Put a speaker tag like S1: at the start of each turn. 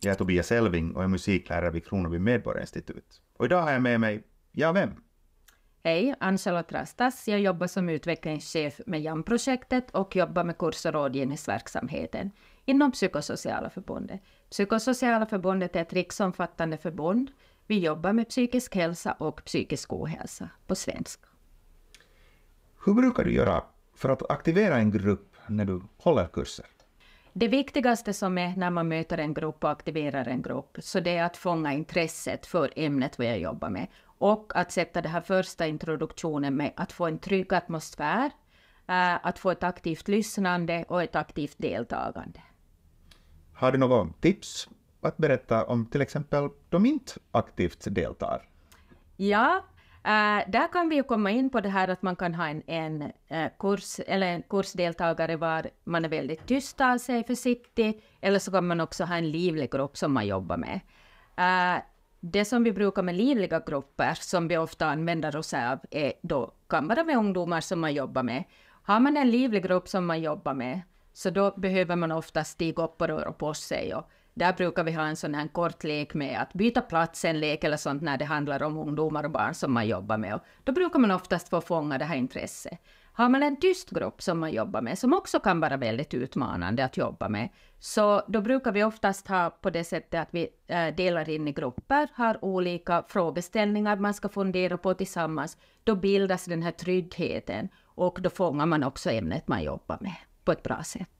S1: Jag är Tobias Elving och är musiklärare vid Kronoby Medborgarinstitut. Och idag har jag med mig, ja vem?
S2: Hej, Angela Trastas. Jag jobbar som utvecklingschef med JAM-projektet och jobbar med kurs och rådgivningsverksamheten inom Psykosociala förbundet. Psykosociala förbundet är ett riksomfattande förbund. Vi jobbar med psykisk hälsa och psykisk ohälsa på svenska.
S1: Hur brukar du göra för att aktivera en grupp när du håller kurser?
S2: Det viktigaste som är när man möter en grupp och aktiverar en grupp, så det är att fånga intresset för ämnet vad jag jobbar med. Och att sätta den här första introduktionen med att få en trygg atmosfär, eh, att få ett aktivt lyssnande och ett aktivt deltagande.
S1: Har du något tips att berätta om till exempel de inte aktivt deltar?
S2: Ja, Eh, där kan vi ju komma in på det här att man kan ha en, en uh, kurs eller en kursdeltagare var man är väldigt tyst av sig, försiktig, eller så kan man också ha en livlig grupp som man jobbar med. Uh, det som vi brukar med livliga grupper, som vi ofta använder oss av, är då, kan vara med ungdomar som man jobbar med. Har man en livlig grupp som man jobbar med, så då behöver man ofta stiga upp och röra på sig och där brukar vi ha en sån här kort lek med att byta plats, en lek eller sånt när det handlar om ungdomar och barn som man jobbar med. Och då brukar man oftast få fånga det här intresset. Har man en tyst grupp som man jobbar med, som också kan vara väldigt utmanande att jobba med, så då brukar vi oftast ha på det sättet att vi eh, delar in i grupper, har olika frågeställningar man ska fundera på tillsammans. Då bildas den här tryggheten och då fångar man också ämnet man jobbar med på ett bra sätt.